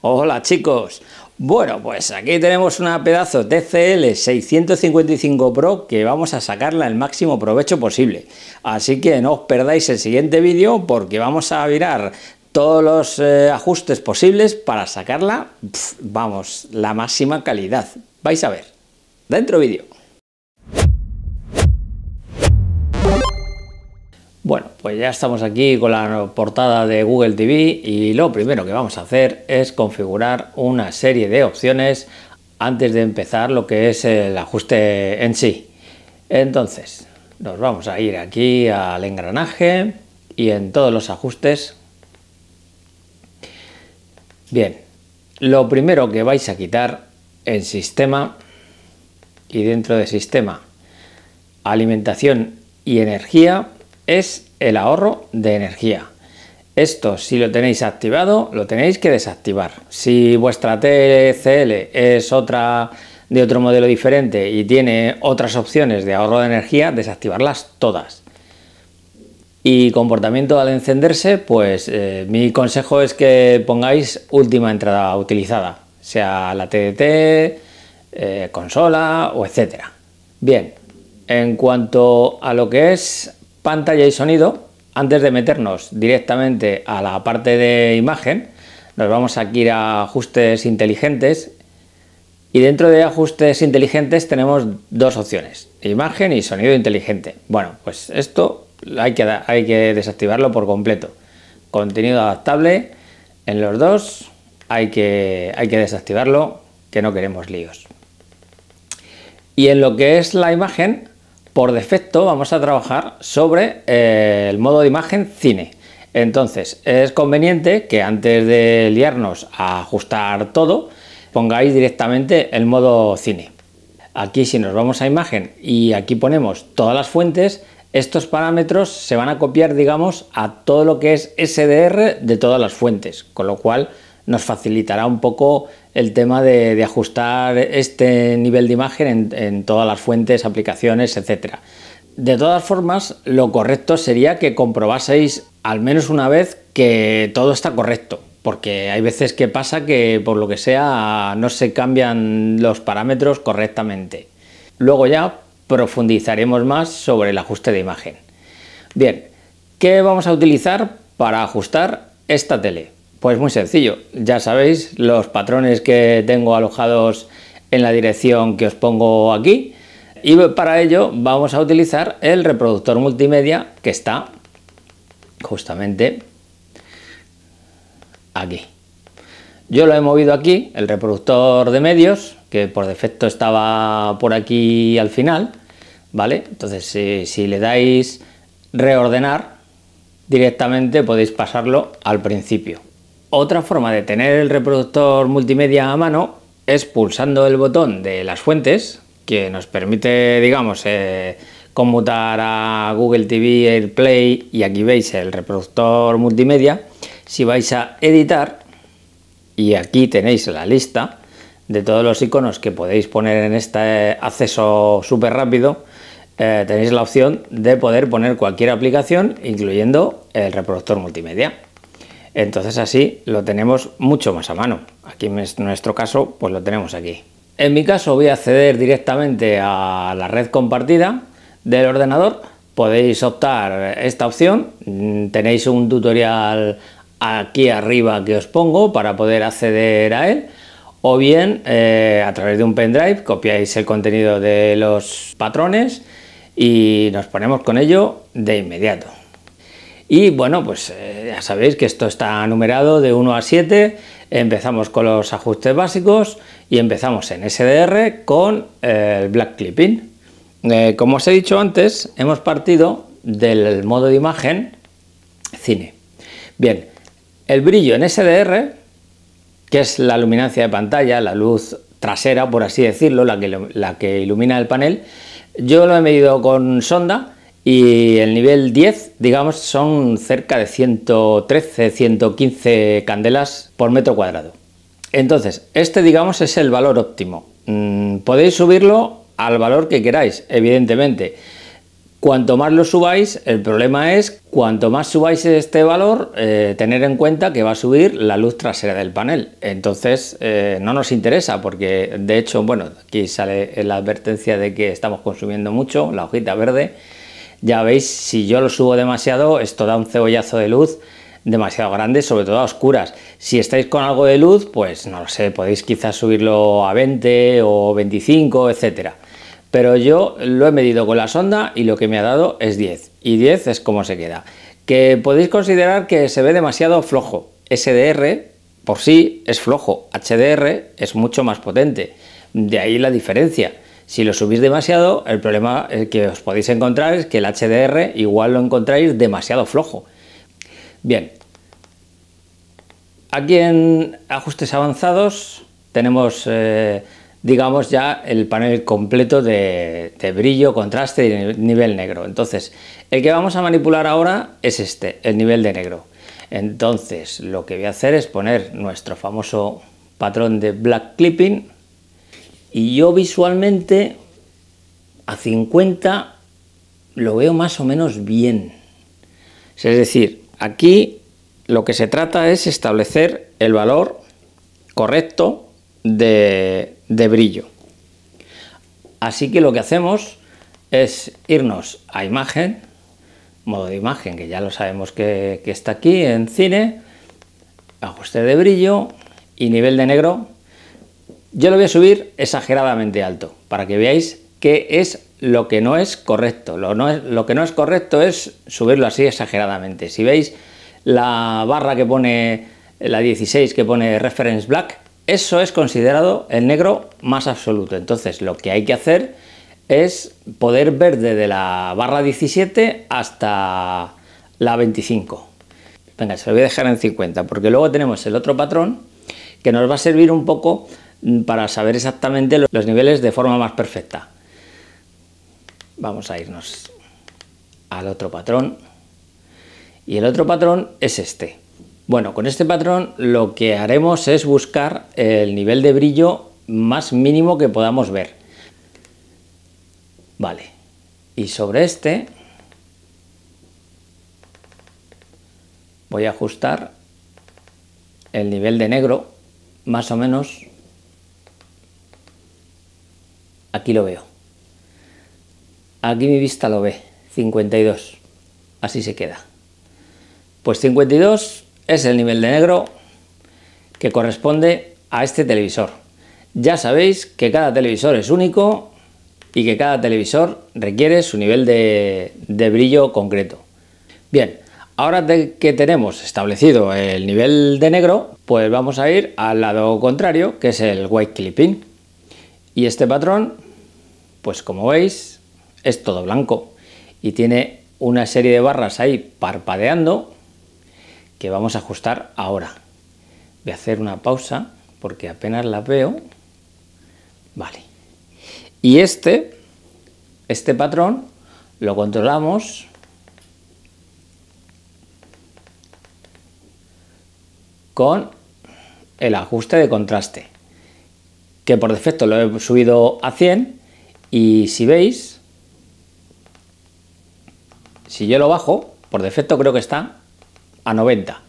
Hola chicos, bueno pues aquí tenemos una pedazo TCL 655 Pro que vamos a sacarla el máximo provecho posible, así que no os perdáis el siguiente vídeo porque vamos a virar todos los eh, ajustes posibles para sacarla, vamos, la máxima calidad, vais a ver, dentro vídeo. Bueno, pues ya estamos aquí con la portada de Google TV y lo primero que vamos a hacer es configurar una serie de opciones antes de empezar lo que es el ajuste en sí. Entonces, nos vamos a ir aquí al engranaje y en todos los ajustes. Bien, lo primero que vais a quitar en sistema y dentro de sistema alimentación y energía es el ahorro de energía. Esto, si lo tenéis activado, lo tenéis que desactivar. Si vuestra TCL es otra de otro modelo diferente y tiene otras opciones de ahorro de energía, desactivarlas todas. Y comportamiento al encenderse, pues eh, mi consejo es que pongáis última entrada utilizada, sea la TDT, eh, consola o etcétera. Bien, en cuanto a lo que es pantalla y sonido, antes de meternos directamente a la parte de imagen, nos vamos a ir a ajustes inteligentes y dentro de ajustes inteligentes tenemos dos opciones, imagen y sonido inteligente. Bueno, pues esto hay que, hay que desactivarlo por completo. Contenido adaptable en los dos hay que, hay que desactivarlo, que no queremos líos. Y en lo que es la imagen, por defecto vamos a trabajar sobre eh, el modo de imagen cine. Entonces, es conveniente que antes de liarnos a ajustar todo, pongáis directamente el modo cine. Aquí si nos vamos a imagen y aquí ponemos todas las fuentes, estos parámetros se van a copiar, digamos, a todo lo que es SDR de todas las fuentes, con lo cual nos facilitará un poco el tema de, ajustar este nivel de imagen en, en todas las fuentes, aplicaciones, etcétera. De todas formas, lo correcto sería que comprobaseis al menos una vez que todo está correcto, porque hay veces que pasa que por lo que sea no se cambian los parámetros correctamente. Luego ya profundizaremos más sobre el ajuste de imagen. Bien, ¿qué vamos a utilizar para ajustar esta tele? Pues muy sencillo, ya sabéis los patrones que tengo alojados en la dirección que os pongo aquí y para ello vamos a utilizar el reproductor multimedia que está justamente aquí. Yo lo he movido aquí, el reproductor de medios, que por defecto estaba por aquí al final, ¿vale? Entonces si, si le dais reordenar directamente podéis pasarlo al principio. Otra forma de tener el reproductor multimedia a mano es pulsando el botón de las fuentes, que nos permite, digamos, eh, conmutar a Google TV, AirPlay y aquí veis el reproductor multimedia. Si vais a editar y aquí tenéis la lista de todos los iconos que podéis poner en este acceso súper rápido, eh, tenéis la opción de poder poner cualquier aplicación, incluyendo el reproductor multimedia. Entonces así lo tenemos mucho más a mano. Aquí en nuestro caso, pues lo tenemos aquí. En mi caso voy a acceder directamente a la red compartida del ordenador. Podéis optar esta opción. Mm, tenéis un tutorial aquí arriba que os pongo para poder acceder a él o bien eh, a través de un pendrive copiáis el contenido de los patrones y nos ponemos con ello de inmediato. Y bueno, pues eh, ya sabéis que esto está numerado de 1 a 7. Empezamos con los ajustes básicos y empezamos en SDR con eh, el black clipping. Eh, como os he dicho antes, hemos partido del modo de imagen cine. Bien, el brillo en SDR, que es la luminancia de pantalla, la luz trasera, por así decirlo, la la que ilumina el panel, yo lo he medido con sonda y el nivel 10, digamos, son cerca de 113, 115 candelas por metro cuadrado. Entonces, este, digamos, es el valor óptimo. Mm, podéis subirlo al valor que queráis, evidentemente. Cuanto más lo subáis, el problema es cuanto más subáis este valor, eh, tener en cuenta que va a subir la luz trasera del panel. Entonces eh, no nos interesa porque de hecho, bueno, aquí sale la advertencia de que estamos consumiendo mucho, la hojita verde. Ya veis, si yo lo subo demasiado, esto da un cebollazo de luz demasiado grande, sobre todo a oscuras. Si estáis con algo de luz, pues no lo sé, podéis quizás subirlo a 20 o 25, etcétera. Pero yo lo he medido con la sonda y lo que me ha dado es 10. Y 10 es como se queda. Que podéis considerar que se ve demasiado flojo. SDR por sí es flojo, HDR es mucho más potente. De ahí la diferencia. Si lo subís demasiado, el problema eh, que os podéis encontrar es que el HDR igual lo encontráis demasiado flojo. Bien, aquí en ajustes avanzados tenemos, eh, digamos, ya el panel completo de, de brillo, contraste y nivel negro. Entonces, el que vamos a manipular ahora es este, el nivel de negro. Entonces, lo que voy a hacer es poner nuestro famoso patrón de black clipping y yo visualmente a 50 lo veo más o menos bien. Es decir, aquí lo que se trata es establecer el valor correcto de, brillo. Así que lo que hacemos es irnos a imagen, modo de imagen, que ya lo sabemos que está aquí en cine, ajuste de brillo y nivel de negro yo lo voy a subir exageradamente alto para que veáis qué es lo que no es correcto. Lo, lo que no es correcto es subirlo así exageradamente. Si veis la barra que pone la 16 que pone reference black, eso es considerado el negro más absoluto. Entonces lo que hay que hacer es poder ver desde la barra 17 hasta la 25. Venga, se lo voy a dejar en 50 porque luego tenemos el otro patrón que nos va a servir un poco Mm, para saber exactamente los niveles de forma más perfecta. Vamos a irnos al otro patrón. Y el otro patrón es este. Bueno, con este patrón lo que haremos es buscar el nivel de brillo más mínimo que podamos ver. Vale. Y sobre este voy a ajustar el nivel de negro más o menos Aquí lo veo. Aquí mi vista lo ve. 52. Así se queda. Pues 52 es el nivel de negro que corresponde a este televisor. Ya sabéis que cada televisor es único y que cada televisor requiere su nivel de, brillo concreto. Bien, ahora que tenemos establecido el nivel de negro, pues vamos a ir al lado contrario, que es el white clipping. Y este patrón, pues como veis, es todo blanco y tiene una serie de barras ahí parpadeando que vamos a ajustar ahora. Voy a hacer una pausa porque apenas la veo. Vale. Y este, este patrón, lo controlamos con el ajuste de contraste que por defecto lo he subido a 100 y si veis, si yo lo bajo, por defecto creo que está a 90.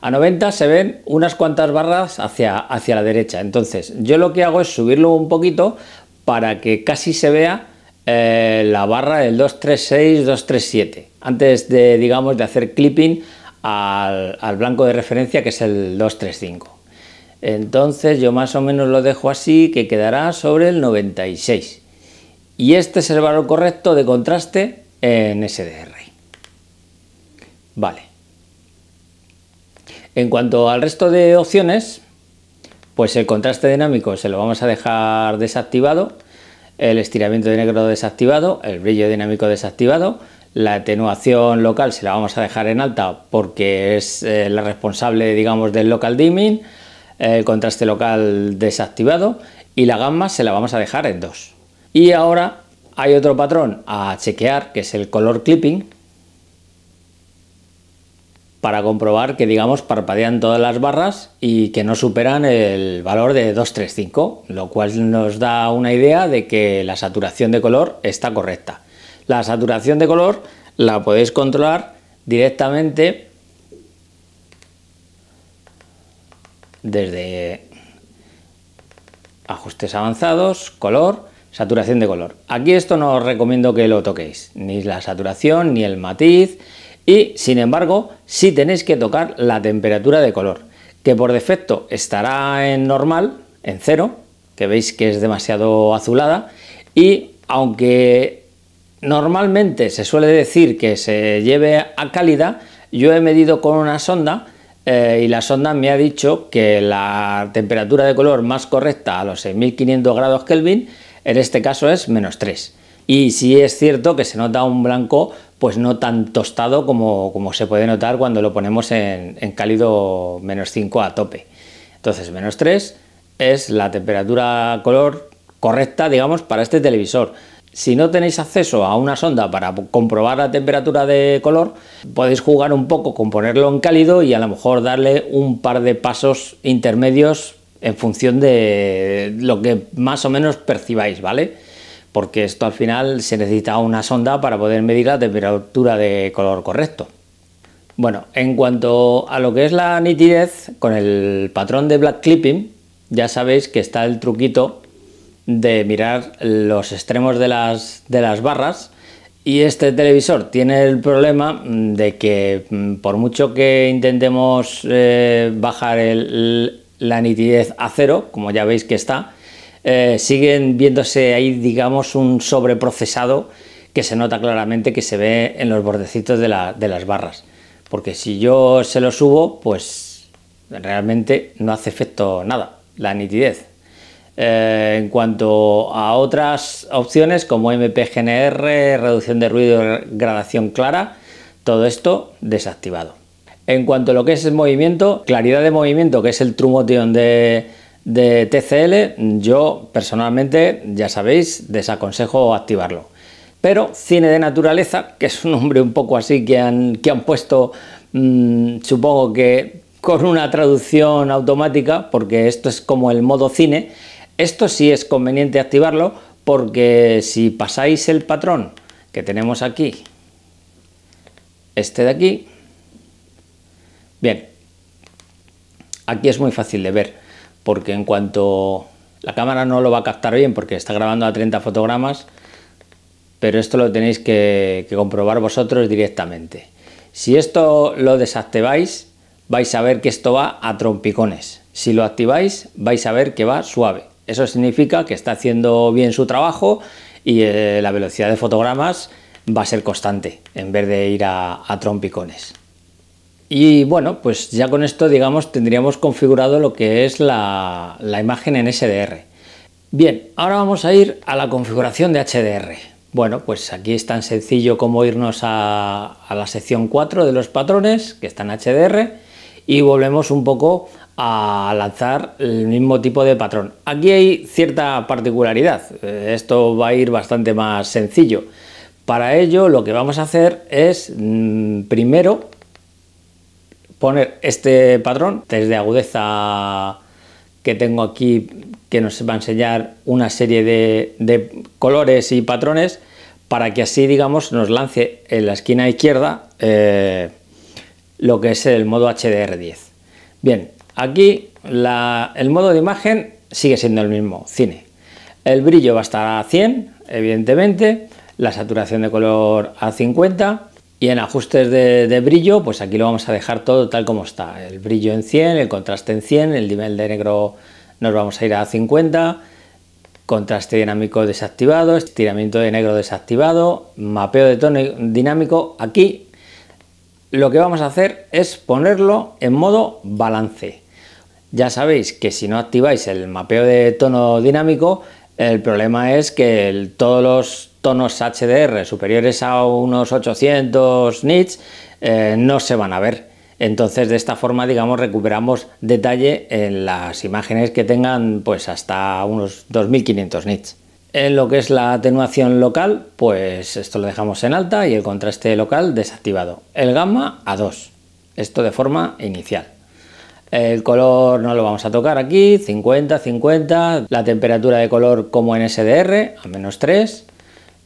A 90 se ven unas cuantas barras hacia, hacia la derecha. Entonces, yo lo que hago es subirlo un poquito para que casi se vea eh, la barra del 236, 237. Antes de, digamos, de hacer clipping al, al blanco de referencia que es el 235. Entonces yo más o menos lo dejo así, que quedará sobre el 96. Y este es el valor correcto de contraste en sdr Vale. En cuanto al resto de opciones, pues el contraste dinámico se lo vamos a dejar desactivado, el estiramiento de negro desactivado, el brillo dinámico desactivado, la atenuación local se la vamos a dejar en alta porque es eh, la responsable, digamos, del local dimming, eh, el contraste local desactivado y la gamma se la vamos a dejar en 2. Y ahora hay otro patrón a chequear que es el color clipping para comprobar que digamos parpadean todas las barras y que no superan el valor de 235, lo cual nos da una idea de que la saturación de color está correcta. La saturación de color la podéis controlar directamente desde ajustes avanzados, color, saturación de color. Aquí esto no os recomiendo que lo toquéis, ni la saturación, ni el matiz, y sin embargo si tenéis que tocar la temperatura de color, que por defecto estará en normal, en cero, que veis que es demasiado azulada, y aunque normalmente se suele decir que se lleve a cálida, yo he medido con una sonda eh, y la sonda me ha dicho que la temperatura de color más correcta a los 6500 grados Kelvin en este caso es menos 3. Y sí es cierto que se nota un blanco pues no tan tostado como, se puede notar cuando lo ponemos en, en cálido menos 5 a tope. Entonces menos 3 es la temperatura color correcta digamos para este televisor. Si no tenéis acceso a una sonda para comprobar la temperatura de color, podéis jugar un poco con ponerlo en cálido y a lo mejor darle un par de pasos intermedios en función de lo que más o menos percibáis, ¿vale? Porque esto al final se necesita una sonda para poder medir la temperatura de color correcto. Bueno, en cuanto a lo que es la nitidez, con el patrón de black clipping, ya sabéis que está el truquito de mirar los extremos de las, de las barras y este televisor tiene el problema de que mm, por mucho que intentemos eh, bajar la nitidez a cero, como ya veis que está, eh, siguen viéndose ahí digamos un sobreprocesado que se nota claramente que se ve en los bordecitos de, de las barras. Porque si yo se lo subo, pues realmente no hace efecto nada, la nitidez. Eh, en cuanto a otras opciones como MPGNR, reducción de ruido, gradación clara, todo esto desactivado. En cuanto a lo que es el movimiento, claridad de movimiento, que es el True de, TCL, yo personalmente, ya sabéis, desaconsejo activarlo. Pero Cine de Naturaleza, que es un nombre un poco así que han, puesto, mm, supongo que con una traducción automática, porque esto es como el modo cine, esto sí es conveniente activarlo porque si pasáis el patrón que tenemos aquí, este de aquí, bien, aquí es muy fácil de ver porque en cuanto la cámara no lo va a captar bien porque está grabando a 30 fotogramas, pero esto lo tenéis que, comprobar vosotros directamente. Si esto lo desactiváis, vais a ver que esto va a trompicones. Si lo activáis, vais a ver que va suave. Eso significa que está haciendo bien su trabajo y eh, la velocidad de fotogramas va a ser constante en vez de ir a, a trompicones. Y bueno, pues ya con esto, digamos, tendríamos configurado lo que es la, la imagen en SDR. Bien, ahora vamos a ir a la configuración de HDR. Bueno, pues aquí es tan sencillo como irnos a, a la sección 4 de los patrones, que están HDR, y volvemos un poco a lanzar el mismo tipo de patrón. Aquí hay cierta particularidad, eh, esto va a ir bastante más sencillo. Para ello lo que vamos a hacer es mm, primero poner este patrón desde agudeza que tengo aquí que nos va a enseñar una serie de, colores y patrones para que así digamos nos lance en la esquina izquierda eh, lo que es el modo HDR10. Bien, Aquí el modo de imagen sigue siendo el mismo, cine. El brillo va a estar a 100, evidentemente, la saturación de color a 50 y en ajustes de, de, brillo, pues aquí lo vamos a dejar todo tal como está. El brillo en 100, el contraste en 100, el nivel de negro nos vamos a ir a 50, contraste dinámico desactivado, estiramiento de negro desactivado, mapeo de tono dinámico. Aquí lo que vamos a hacer es ponerlo en modo balance. Ya sabéis que si no activáis el mapeo de tono dinámico, el problema es que todos los tonos HDR superiores a unos 800 nits eh, no se van a ver. Entonces de esta forma, digamos, recuperamos detalle en las imágenes que tengan pues hasta unos 2500 nits. En lo que es la atenuación local, pues esto lo dejamos en alta y el contraste local desactivado. El gamma a 2, esto de forma inicial. El color no lo vamos a tocar aquí, 50, 50. La temperatura de color como en SDR, a menos 3.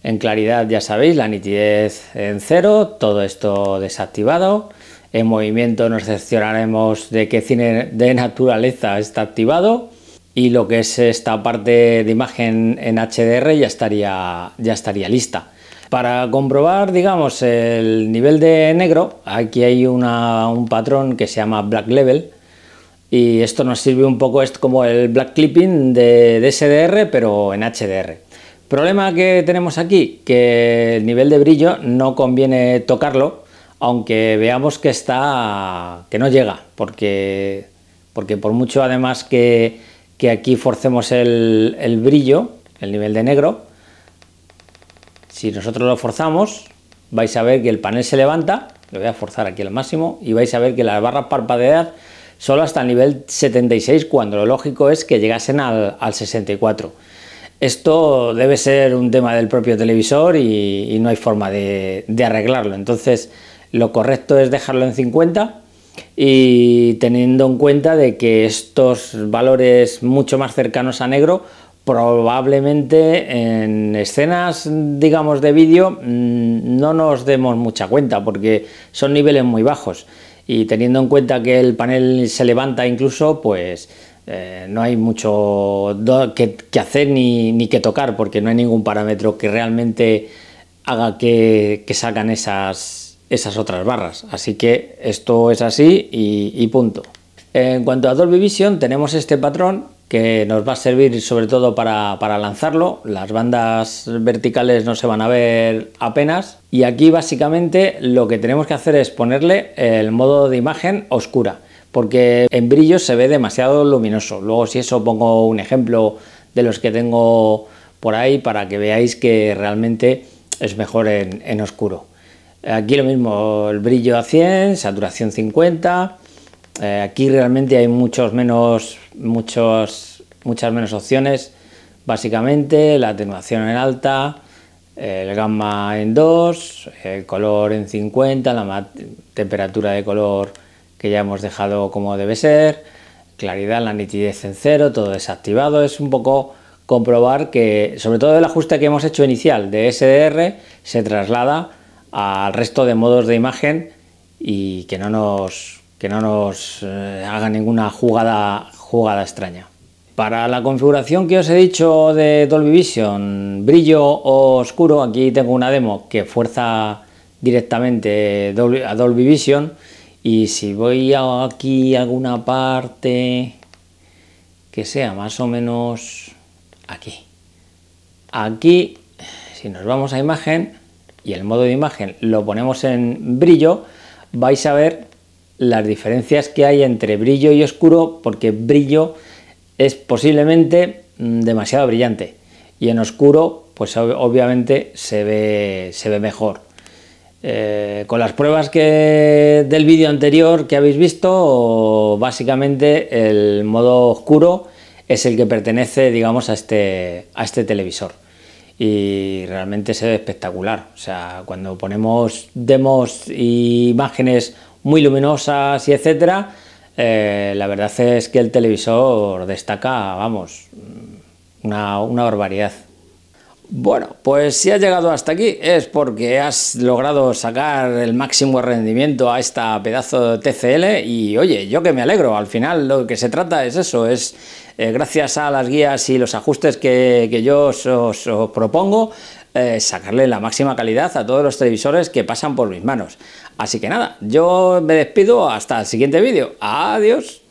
En claridad ya sabéis, la nitidez en 0, todo esto desactivado. En movimiento nos excepcionaremos de que cine de naturaleza está activado y lo que es esta parte de imagen en HDR ya estaría, ya estaría lista. Para comprobar, digamos, el nivel de negro, aquí hay un patrón que se llama Black Level, y esto nos sirve un poco, es como el black clipping de, SDR, pero en HDR. Problema que tenemos aquí, que el nivel de brillo no conviene tocarlo, aunque veamos que está que no llega, porque, porque por mucho además que, que aquí forcemos el, el, brillo, el nivel de negro, si nosotros lo forzamos, vais a ver que el panel se levanta, lo voy a forzar aquí al máximo, y vais a ver que las barras parpadeadas solo hasta el nivel 76 cuando lo lógico es que llegasen al, 64. Esto debe ser un tema del propio televisor y, no hay forma de, de, arreglarlo. Entonces lo correcto es dejarlo en 50 y teniendo en cuenta de que estos valores mucho más cercanos a negro probablemente en escenas digamos de vídeo mm, no nos demos mucha cuenta porque son niveles muy bajos y teniendo en cuenta que el panel se levanta incluso, pues eh, no hay mucho que, hacer ni, que tocar porque no hay ningún parámetro que realmente haga que, sacan esas, esas otras barras. Así que esto es así y, y punto. En cuanto a Dolby Vision tenemos este patrón que nos va a servir sobre todo para, lanzarlo. Las bandas verticales no se van a ver apenas. Y aquí básicamente lo que tenemos que hacer es ponerle el modo de imagen oscura, porque en brillo se ve demasiado luminoso. Luego si eso pongo un ejemplo de los que tengo por ahí para que veáis que realmente es mejor en, en oscuro. Aquí lo mismo, el brillo a 100, saturación 50, eh, aquí realmente hay muchos menos, muchos, muchas menos opciones. Básicamente la atenuación en alta, el gamma en 2, el color en 50, la temperatura de color que ya hemos dejado como debe ser, claridad, la nitidez en 0, todo desactivado. Es un poco comprobar que, sobre todo el ajuste que hemos hecho inicial de SDR, se traslada al resto de modos de imagen y que no nos que no nos eh, haga ninguna jugada, jugada extraña. Para la configuración que os he dicho de Dolby Vision, brillo o oscuro, aquí tengo una demo que fuerza directamente a Dolby Vision y si voy aquí a alguna parte que sea más o menos aquí. Aquí, si nos vamos a imagen y el modo de imagen lo ponemos en brillo, vais a ver las diferencias que hay entre brillo y oscuro porque brillo es posiblemente mm, demasiado brillante y en oscuro pues obviamente se ve, se ve mejor. Eh, con las pruebas que del vídeo anterior que habéis visto, básicamente el modo oscuro es el que pertenece, digamos, a este, a este televisor. Y realmente se ve espectacular. O sea, cuando ponemos demos y imágenes muy luminosas y etcétera, eh, la verdad es que el televisor destaca, vamos, una, barbaridad. Bueno, pues si has llegado hasta aquí es porque has logrado sacar el máximo rendimiento a esta pedazo de TCL y oye, yo que me alegro, al final lo que se trata es eso, es eh, gracias a las guías y los ajustes que, yo os propongo, eh, sacarle la máxima calidad a todos los televisores que pasan por mis manos. Así que nada, yo me despido hasta el siguiente vídeo. Adiós.